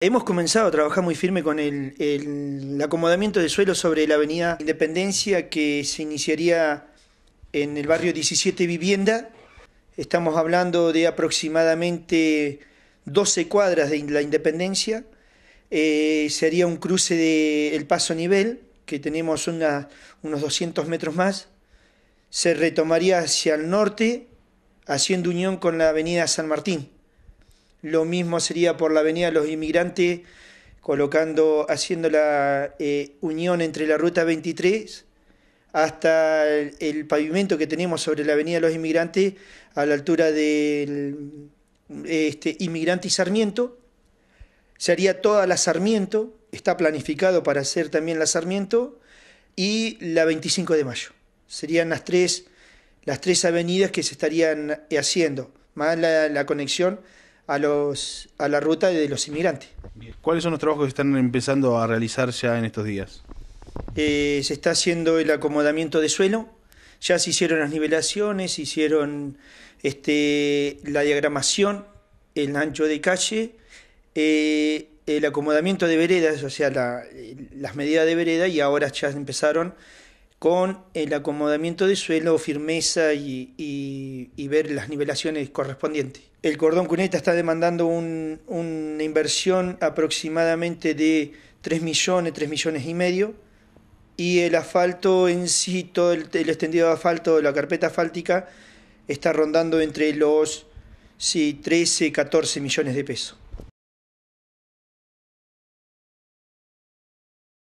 Hemos comenzado a trabajar muy firme con el, acomodamiento de suelo sobre la avenida Independencia que se iniciaría en el barrio 17 Vivienda. Estamos hablando de aproximadamente 12 cuadras de la Independencia. Eh, sería un cruce del de paso nivel, que tenemos unos 200 metros más. Se retomaría hacia el norte, haciendo unión con la avenida San Martín. Lo mismo sería por la avenida de los inmigrantes, colocando, haciendo la eh, unión entre la ruta 23 hasta el, pavimento que tenemos sobre la avenida de los inmigrantes a la altura del este, inmigrante y Sarmiento. Se haría toda la Sarmiento, está planificado para hacer también la Sarmiento y la 25 de mayo. Serían las tres, las tres avenidas que se estarían eh, haciendo, más la conexión a, los, a la ruta de los inmigrantes. ¿Cuáles son los trabajos que están empezando a realizar ya en estos días? Eh, se está haciendo el acomodamiento de suelo, ya se hicieron las nivelaciones, se hicieron este, la diagramación, el ancho de calle, eh, el acomodamiento de veredas, o sea, las medidas de vereda y ahora ya empezaron con el acomodamiento de suelo, firmeza y, ver las nivelaciones correspondientes. El cordón cuneta está demandando una inversión aproximadamente de 3 millones, 3 millones y medio, y el asfalto en sí, todo el, extendido asfalto de la carpeta asfáltica, está rondando entre los 13, 14 millones de pesos.